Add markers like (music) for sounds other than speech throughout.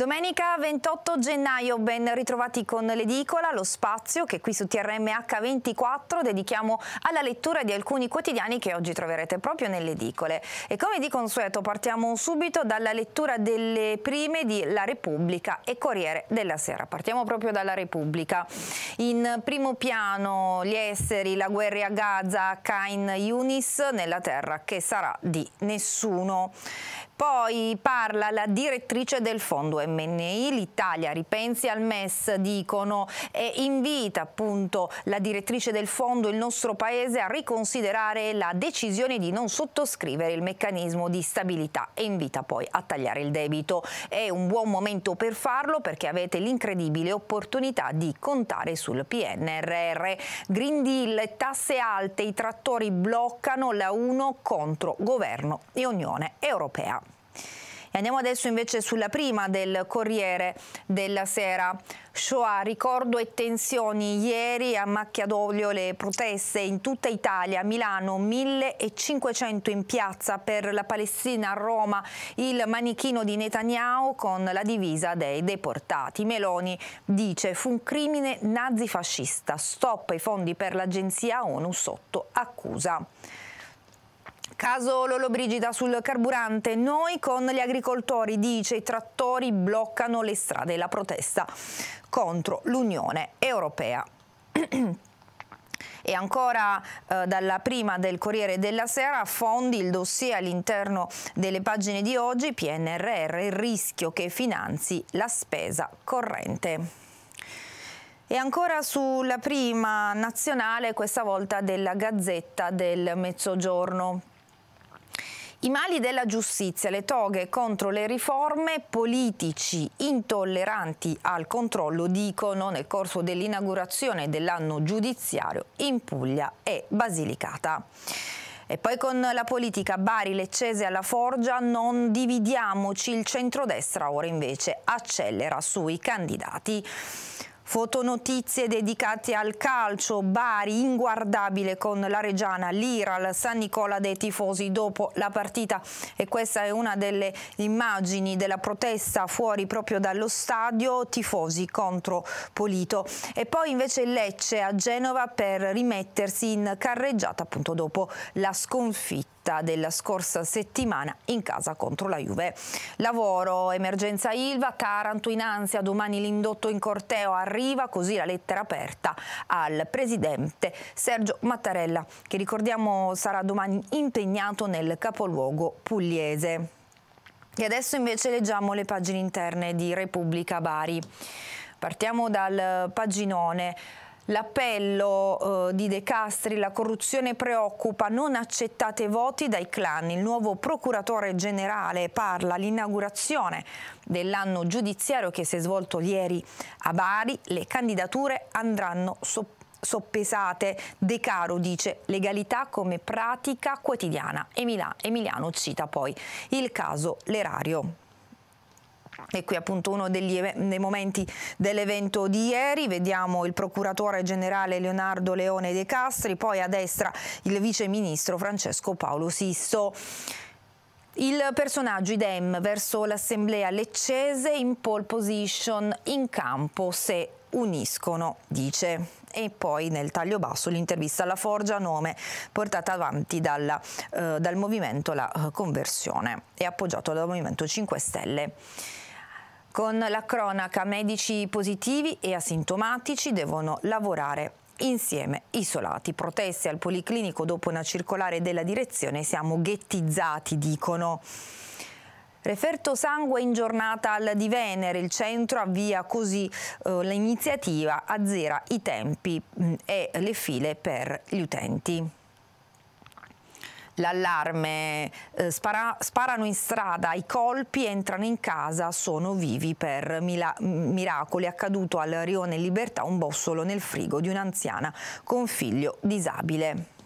Domenica 28 gennaio, ben ritrovati con l'edicola, lo spazio che qui su TRMH24 dedichiamo alla lettura di alcuni quotidiani che oggi troverete proprio nelle edicole. E come di consueto partiamo subito dalla lettura delle prime di La Repubblica e Corriere della Sera. Partiamo proprio dalla Repubblica. In primo piano gli esseri, la guerra a Gaza, Cain Yunis nella terra che sarà di nessuno. Poi parla la direttrice del fondo MNI, l'Italia ripensi al MES, dicono, e invita appunto la direttrice del fondo, il nostro paese, a riconsiderare la decisione di non sottoscrivere il meccanismo di stabilità e invita poi a tagliare il debito. È un buon momento per farlo perché avete l'incredibile opportunità di contare sul PNRR. Green Deal, tasse alte, i trattori bloccano la 1 contro governo e Unione Europea. E andiamo adesso invece sulla prima del Corriere della Sera. Shoah, ricordo e tensioni. Ieri a macchia d'olio le proteste in tutta Italia, Milano 1500 in piazza per la Palestina, a Roma il manichino di Netanyahu con la divisa dei deportati. Meloni dice fu un crimine nazifascista, stop i fondi per l'agenzia ONU sotto accusa. Caso Lollobrigida sul carburante, noi con gli agricoltori, dice i trattori bloccano le strade, la protesta contro l'Unione Europea. (clears throat) E ancora eh, dalla prima del Corriere della Sera, fondi il dossier all'interno delle pagine di oggi, PNRR, il rischio che finanzi la spesa corrente. E ancora sulla prima nazionale, questa volta della Gazzetta del Mezzogiorno. I mali della giustizia, le toghe contro le riforme, politici intolleranti al controllo, dicono nel corso dell'inaugurazione dell'anno giudiziario in Puglia e Basilicata. E poi con la politica Bari, Leccese alla Forgia, non dividiamoci, il centrodestra ora invece accelera sui candidati. Fotonotizie dedicate al calcio, Bari inguardabile con la Reggiana, l'Iral, San Nicola dei tifosi dopo la partita e questa è una delle immagini della protesta fuori proprio dallo stadio, tifosi contro Polito e poi invece Lecce a Genova per rimettersi in carreggiata appunto dopo la sconfitta partita della scorsa settimana in casa contro la Juve. Lavoro, emergenza Ilva, Taranto in ansia, domani l'indotto in corteo arriva, così la lettera aperta al presidente Sergio Mattarella, che ricordiamo sarà domani impegnato nel capoluogo pugliese. E adesso invece leggiamo le pagine interne di Repubblica Bari. Partiamo dal paginone. L'appello eh, di De Castri, la corruzione preoccupa, non accettate voti dai clan. Il nuovo procuratore generale parla all'inaugurazione dell'anno giudiziario che si è svolto ieri a Bari. Le candidature andranno sopportate soppesate. De Caro dice legalità come pratica quotidiana. Emiliano cita poi il caso L'erario. E qui appunto uno degli, dei momenti dell'evento di ieri, vediamo il procuratore generale Leonardo Leone De Castri, poi a destra il vice ministro Francesco Paolo Sisto. Il personaggio idem verso l'assemblea leccese in pole position in campo se uniscono, dice. E poi nel taglio basso l'intervista alla Forgia nome portata avanti dalla, eh, dal movimento La eh, Conversione e appoggiato dal Movimento 5 Stelle. Con la cronaca medici positivi e asintomatici devono lavorare insieme isolati. Proteste al Policlinico dopo una circolare della direzione, siamo ghettizzati, dicono. Referto Sangue in giornata al di Venere, il centro avvia così eh, l'iniziativa, azzera i tempi mh, mm, e le file per gli utenti l'allarme, eh, spara sparano in strada, i colpi entrano in casa, sono vivi per mila- miracoli. Accaduto al Rione Libertà un bossolo nel frigo di un'anziana con figlio disabile.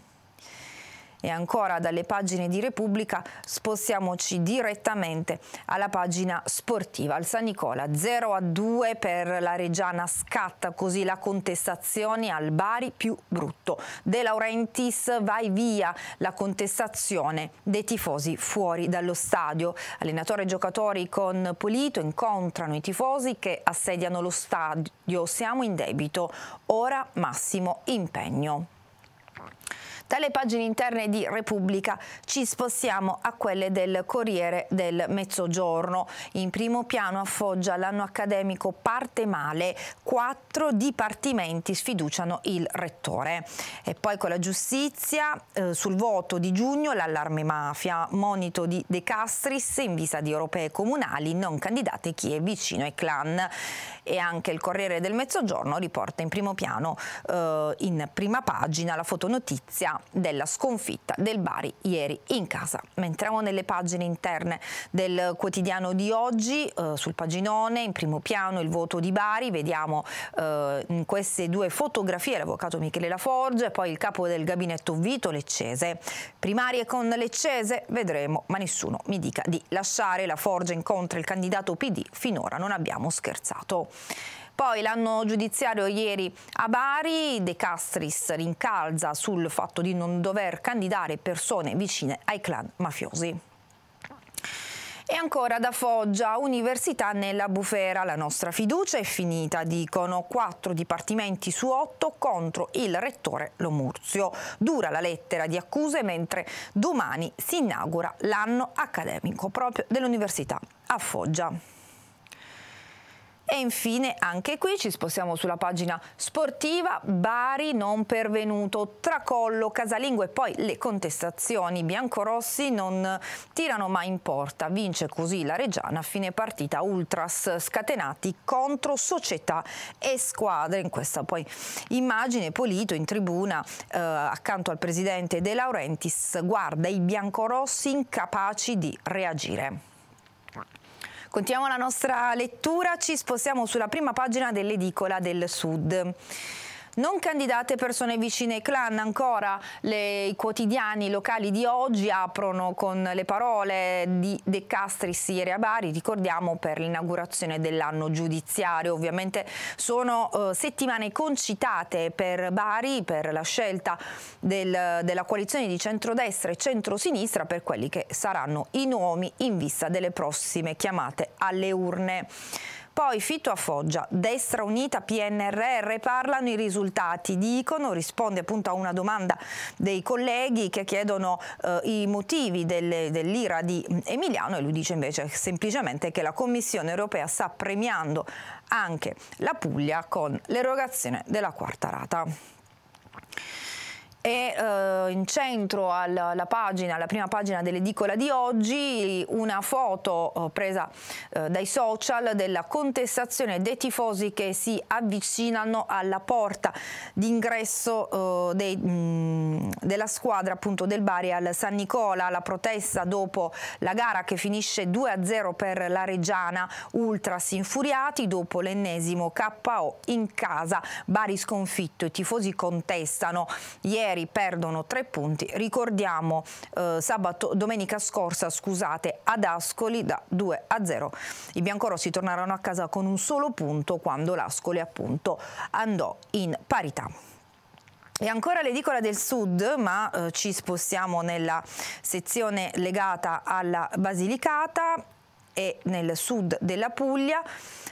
E ancora dalle pagine di Repubblica spostiamoci direttamente alla pagina sportiva. Al San Nicola 0 a 2 per la Reggiana scatta così la contestazione al Bari più brutto. De Laurentiis vai via la contestazione dei tifosi fuori dallo stadio. Allenatore e giocatori con Polito incontrano i tifosi che assediano lo stadio. Siamo in debito. Ora massimo impegno. Dalle pagine interne di Repubblica ci spostiamo a quelle del Corriere del Mezzogiorno. In primo piano a Foggia l'anno accademico parte male, quattro dipartimenti sfiduciano il rettore. E poi con la giustizia, eh, sul voto di giugno l'allarme mafia, monito di De Castris in vista di europee comunali, non candidate chi è vicino ai clan. E anche il Corriere del Mezzogiorno riporta in primo piano, eh, in prima pagina, la fotonotizia della sconfitta del Bari ieri in casa. Ma entriamo nelle pagine interne del quotidiano di oggi, eh, sul paginone, in primo piano il voto di Bari, vediamo eh, in queste due fotografie l'avvocato Michele Laforge e poi il capo del gabinetto Vito Leccese. Primarie con Leccese, vedremo, ma nessuno mi dica di lasciare. Laforge incontra il candidato PD, finora non abbiamo scherzato. Poi l'anno giudiziario ieri a Bari, De Castris rincalza sul fatto di non dover candidare persone vicine ai clan mafiosi. E ancora da Foggia, Università nella bufera. La nostra fiducia è finita, dicono quattro dipartimenti su otto contro il rettore Lomurzio. Dura la lettera di accuse mentre domani si inaugura l'anno accademico proprio dell'Università a Foggia. E infine anche qui ci spostiamo sulla pagina sportiva, Bari non pervenuto, tracollo, casalingo e poi le contestazioni. Biancorossi non tirano mai in porta, vince così la Reggiana a fine partita ultras scatenati contro società e squadre. In questa poi immagine Polito in tribuna eh, accanto al presidente De Laurentiis guarda i biancorossi incapaci di reagire. Continuiamo la nostra lettura, ci spostiamo sulla prima pagina dell'edicola del Sud. Non candidate persone vicine ai clan, ancora le, i quotidiani locali di oggi aprono con le parole di De Castris ieri a Bari, ricordiamo per l'inaugurazione dell'anno giudiziario. Ovviamente sono eh, settimane concitate per Bari, per la scelta del, della coalizione di centrodestra e centrosinistra per quelli che saranno i nomi in vista delle prossime chiamate alle urne. Poi Fitto a Foggia, Destra Unita, PNRR, parlano i risultati, dicono, risponde appunto a una domanda dei colleghi che chiedono eh, i motivi dell'ira dell di mm, Emiliano e lui dice invece semplicemente che la Commissione europea sta premiando anche la Puglia con l'erogazione della quarta rata e eh, in centro alla, alla, pagina, alla prima pagina dell'edicola di oggi una foto eh, presa eh, dai social della contestazione dei tifosi che si avvicinano alla porta d'ingresso eh, mm, della squadra appunto del Bari al San Nicola, la protesta dopo la gara che finisce 2-0 per la Reggiana, ultras infuriati dopo l'ennesimo KO in casa, Bari sconfitto, i tifosi contestano ieri Ieri perdono tre punti, ricordiamo eh, sabato, domenica scorsa scusate, ad Ascoli da 2 a 0. I biancorossi tornarono a casa con un solo punto quando l'Ascoli appunto andò in parità. E ancora l'edicola del sud, ma eh, ci spostiamo nella sezione legata alla Basilicata e nel sud della Puglia.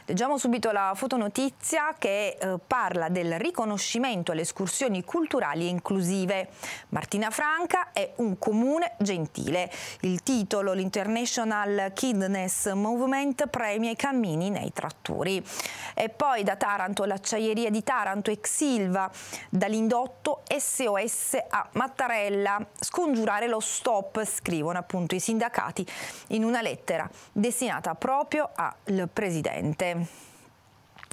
Leggiamo subito la fotonotizia che eh, parla del riconoscimento alle escursioni culturali e inclusive. Martina Franca è un comune gentile. Il titolo, l'International Kidness Movement, premia i cammini nei trattori. E poi da Taranto, l'acciaieria di Taranto Exilva, dall'indotto SOS a Mattarella, scongiurare lo stop, scrivono appunto i sindacati in una lettera destinata destinata proprio al Presidente.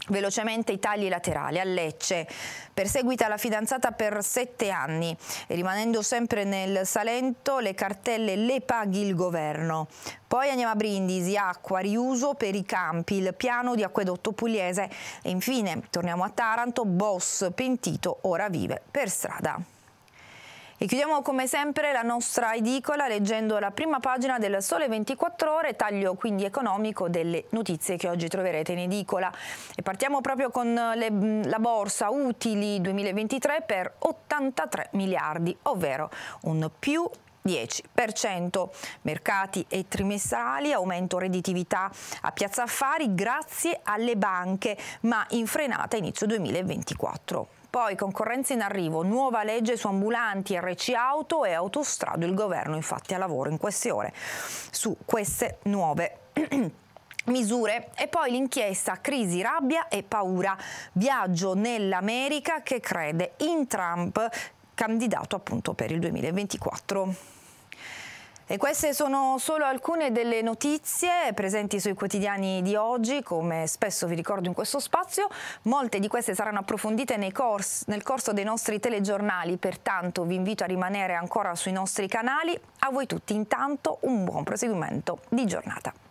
Velocemente i tagli laterali a Lecce. Perseguita la fidanzata per sette anni e rimanendo sempre nel Salento le cartelle le paghi il governo. Poi andiamo a Brindisi, acqua, riuso per i campi, il piano di acquedotto pugliese e infine torniamo a Taranto, boss pentito ora vive per strada. E chiudiamo come sempre la nostra edicola leggendo la prima pagina del Sole 24 Ore, taglio quindi economico delle notizie che oggi troverete in edicola. E partiamo proprio con le, la borsa utili 2023 per 83 miliardi, ovvero un più 10%. Mercati e trimestrali, aumento redditività a Piazza Affari grazie alle banche, ma in frenata inizio 2024. Poi concorrenza in arrivo, nuova legge su ambulanti, RC auto e autostrado, il governo infatti a lavoro in queste ore su queste nuove (clears throat) misure e poi l'inchiesta crisi, rabbia e paura, viaggio nell'America che crede in Trump candidato appunto per il 2024. E queste sono solo alcune delle notizie presenti sui quotidiani di oggi, come spesso vi ricordo in questo spazio. Molte di queste saranno approfondite corso, nel corso dei nostri telegiornali, pertanto vi invito a rimanere ancora sui nostri canali. A voi tutti intanto un buon proseguimento di giornata.